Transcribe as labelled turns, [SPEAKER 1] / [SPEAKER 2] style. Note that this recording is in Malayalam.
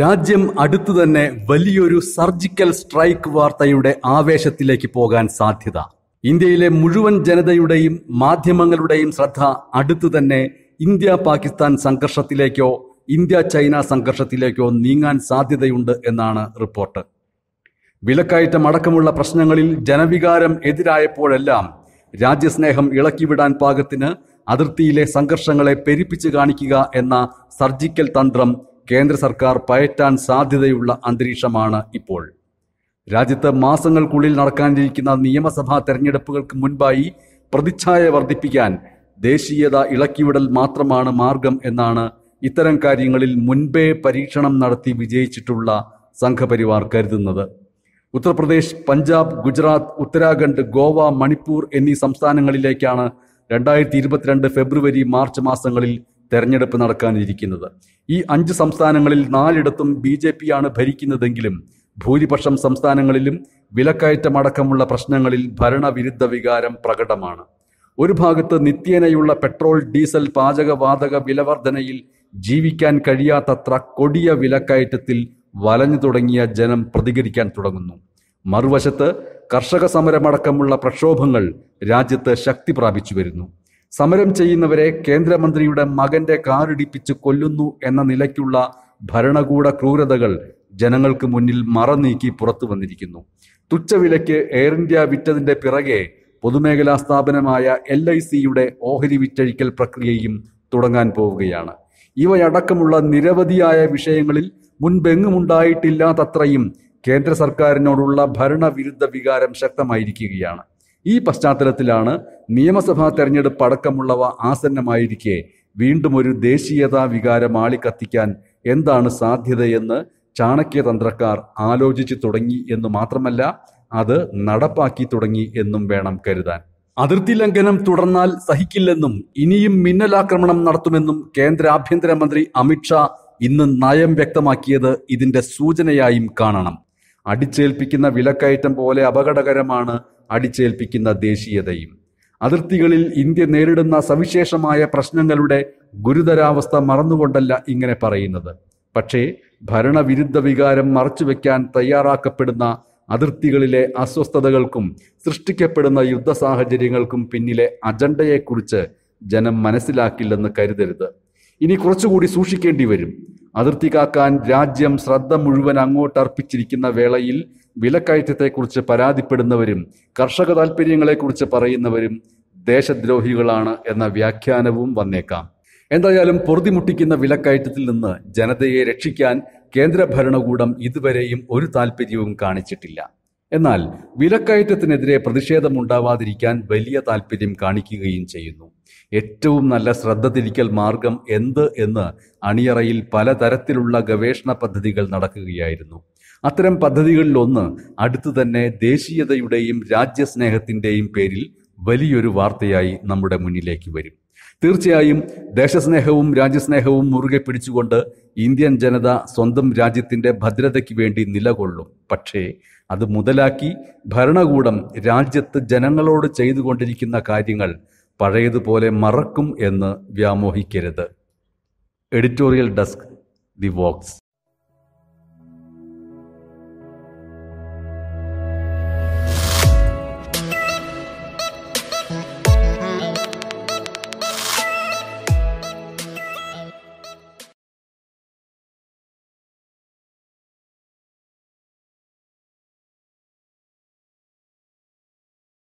[SPEAKER 1] രാജ്യം അടുത്തു തന്നെ വലിയൊരു സർജിക്കൽ സ്ട്രൈക്ക് വാർത്തയുടെ ആവേശത്തിലേക്ക് പോകാൻ സാധ്യത ഇന്ത്യയിലെ മുഴുവൻ ജനതയുടെയും മാധ്യമങ്ങളുടെയും ശ്രദ്ധ അടുത്തു തന്നെ ഇന്ത്യ പാകിസ്ഥാൻ സംഘർഷത്തിലേക്കോ ഇന്ത്യ ചൈന സംഘർഷത്തിലേക്കോ നീങ്ങാൻ സാധ്യതയുണ്ട് എന്നാണ് റിപ്പോർട്ട് വിലക്കയറ്റം അടക്കമുള്ള പ്രശ്നങ്ങളിൽ ജനവികാരം എതിരായപ്പോഴെല്ലാം രാജ്യസ്നേഹം ഇളക്കിവിടാൻ പാകത്തിന് അതിർത്തിയിലെ സംഘർഷങ്ങളെ പെരിപ്പിച്ച് കാണിക്കുക എന്ന സർജിക്കൽ തന്ത്രം കേന്ദ്ര സർക്കാർ പയറ്റാൻ സാധ്യതയുള്ള അന്തരീക്ഷമാണ് ഇപ്പോൾ രാജ്യത്ത് മാസങ്ങൾക്കുള്ളിൽ നടക്കാനിരിക്കുന്ന നിയമസഭാ തെരഞ്ഞെടുപ്പുകൾക്ക് മുൻപായി പ്രതിച്ഛായ വർദ്ധിപ്പിക്കാൻ ദേശീയത ഇളക്കിവിടൽ മാത്രമാണ് മാർഗം എന്നാണ് ഇത്തരം കാര്യങ്ങളിൽ മുൻപേ പരീക്ഷണം നടത്തി വിജയിച്ചിട്ടുള്ള സംഘപരിവാർ കരുതുന്നത് ഉത്തർപ്രദേശ് പഞ്ചാബ് ഗുജറാത്ത് ഉത്തരാഖണ്ഡ് ഗോവ മണിപ്പൂർ എന്നീ സംസ്ഥാനങ്ങളിലേക്കാണ് രണ്ടായിരത്തി ഇരുപത്തിരണ്ട് ഫെബ്രുവരി മാർച്ച് മാസങ്ങളിൽ തെരഞ്ഞെടുപ്പ് നടക്കാനിരിക്കുന്നത് ഈ അഞ്ച് സംസ്ഥാനങ്ങളിൽ നാലിടത്തും ബി ജെ ആണ് ഭരിക്കുന്നതെങ്കിലും ഭൂരിപക്ഷം സംസ്ഥാനങ്ങളിലും വിലക്കയറ്റമടക്കമുള്ള പ്രശ്നങ്ങളിൽ ഭരണവിരുദ്ധ വികാരം പ്രകടമാണ് ഒരു ഭാഗത്ത് നിത്യേനയുള്ള പെട്രോൾ ഡീസൽ പാചകവാതക വിലവർധനയിൽ ജീവിക്കാൻ കഴിയാത്തത്ര കൊടിയ വിലക്കയറ്റത്തിൽ വലഞ്ഞു തുടങ്ങിയ ജനം പ്രതികരിക്കാൻ തുടങ്ങുന്നു മറുവശത്ത് കർഷക സമരമടക്കമുള്ള പ്രക്ഷോഭങ്ങൾ രാജ്യത്ത് ശക്തി പ്രാപിച്ചു വരുന്നു സമരം ചെയ്യുന്നവരെ കേന്ദ്രമന്ത്രിയുടെ മകന്റെ കാറിടിപ്പിച്ച് കൊല്ലുന്നു എന്ന നിലയ്ക്കുള്ള ഭരണകൂട ക്രൂരതകൾ ജനങ്ങൾക്ക് മുന്നിൽ മറനീക്കി പുറത്തു വന്നിരിക്കുന്നു തുച്ഛവിലയ്ക്ക് എയർ ഇന്ത്യ വിറ്റതിന്റെ പിറകെ പൊതുമേഖലാ സ്ഥാപനമായ എൽ ഐ സിയുടെ ഓഹരി വിറ്റഴിക്കൽ പ്രക്രിയയും തുടങ്ങാൻ പോവുകയാണ് ഇവയടക്കമുള്ള നിരവധിയായ വിഷയങ്ങളിൽ മുൻപെങ്ങുമുണ്ടായിട്ടില്ലാത്തത്രയും കേന്ദ്ര സർക്കാരിനോടുള്ള ഭരണവിരുദ്ധ വികാരം ശക്തമായിരിക്കുകയാണ് ഈ പശ്ചാത്തലത്തിലാണ് നിയമസഭാ തെരഞ്ഞെടുപ്പ് അടക്കമുള്ളവ ആസന്നമായിരിക്കെ വീണ്ടും ഒരു ദേശീയതാ വികാരം ആളിക്കത്തിക്കാൻ എന്താണ് സാധ്യതയെന്ന് തന്ത്രക്കാർ ആലോചിച്ചു തുടങ്ങി എന്ന് മാത്രമല്ല അത് നടപ്പാക്കി തുടങ്ങി എന്നും വേണം കരുതാൻ അതിർത്തി ലംഘനം തുടർന്നാൽ സഹിക്കില്ലെന്നും ഇനിയും മിന്നലാക്രമണം നടത്തുമെന്നും കേന്ദ്ര ആഭ്യന്തരമന്ത്രി അമിത്ഷാ ഇന്ന് നയം വ്യക്തമാക്കിയത് ഇതിന്റെ സൂചനയായും കാണണം അടിച്ചേൽപ്പിക്കുന്ന വിലക്കയറ്റം പോലെ അപകടകരമാണ് അടിച്ചേൽപ്പിക്കുന്ന ദേശീയതയും അതിർത്തികളിൽ ഇന്ത്യ നേരിടുന്ന സവിശേഷമായ പ്രശ്നങ്ങളുടെ ഗുരുതരാവസ്ഥ മറന്നുകൊണ്ടല്ല ഇങ്ങനെ പറയുന്നത് പക്ഷേ ഭരണവിരുദ്ധ വികാരം മറച്ചുവെക്കാൻ തയ്യാറാക്കപ്പെടുന്ന അതിർത്തികളിലെ അസ്വസ്ഥതകൾക്കും സൃഷ്ടിക്കപ്പെടുന്ന യുദ്ധ സാഹചര്യങ്ങൾക്കും പിന്നിലെ അജണ്ടയെക്കുറിച്ച് ജനം മനസ്സിലാക്കില്ലെന്ന് കരുതരുത് ഇനി കുറച്ചുകൂടി സൂക്ഷിക്കേണ്ടി വരും അതിർത്തി കാക്കാൻ രാജ്യം ശ്രദ്ധ മുഴുവൻ അങ്ങോട്ട് അർപ്പിച്ചിരിക്കുന്ന വേളയിൽ വിലക്കയറ്റത്തെക്കുറിച്ച് പരാതിപ്പെടുന്നവരും കർഷക താല്പര്യങ്ങളെക്കുറിച്ച് പറയുന്നവരും ദേശദ്രോഹികളാണ് എന്ന വ്യാഖ്യാനവും വന്നേക്കാം എന്തായാലും പൊറുതിമുട്ടിക്കുന്ന വിലക്കയറ്റത്തിൽ നിന്ന് ജനതയെ രക്ഷിക്കാൻ കേന്ദ്ര ഭരണകൂടം ഇതുവരെയും ഒരു താല്പര്യവും കാണിച്ചിട്ടില്ല എന്നാൽ വിലക്കയറ്റത്തിനെതിരെ പ്രതിഷേധമുണ്ടാവാതിരിക്കാൻ വലിയ താല്പര്യം കാണിക്കുകയും ചെയ്യുന്നു ഏറ്റവും നല്ല ശ്രദ്ധ തിരിക്കൽ മാർഗം എന്ത് എന്ന് അണിയറയിൽ പലതരത്തിലുള്ള ഗവേഷണ പദ്ധതികൾ നടക്കുകയായിരുന്നു അത്തരം പദ്ധതികളിൽ ഒന്ന് അടുത്തു തന്നെ ദേശീയതയുടെയും രാജ്യസ്നേഹത്തിൻ്റെയും പേരിൽ വലിയൊരു വാർത്തയായി നമ്മുടെ മുന്നിലേക്ക് വരും തീർച്ചയായും ദേശസ്നേഹവും രാജ്യസ്നേഹവും മുറുകെ പിടിച്ചുകൊണ്ട് ഇന്ത്യൻ ജനത സ്വന്തം രാജ്യത്തിൻ്റെ ഭദ്രതയ്ക്ക് വേണ്ടി നിലകൊള്ളും പക്ഷേ അത് മുതലാക്കി ഭരണകൂടം രാജ്യത്ത് ജനങ്ങളോട് ചെയ്തുകൊണ്ടിരിക്കുന്ന കാര്യങ്ങൾ പഴയതുപോലെ മറക്കും എന്ന് വ്യാമോഹിക്കരുത് എഡിറ്റോറിയൽ ഡെസ്ക് ദി വോക്സ്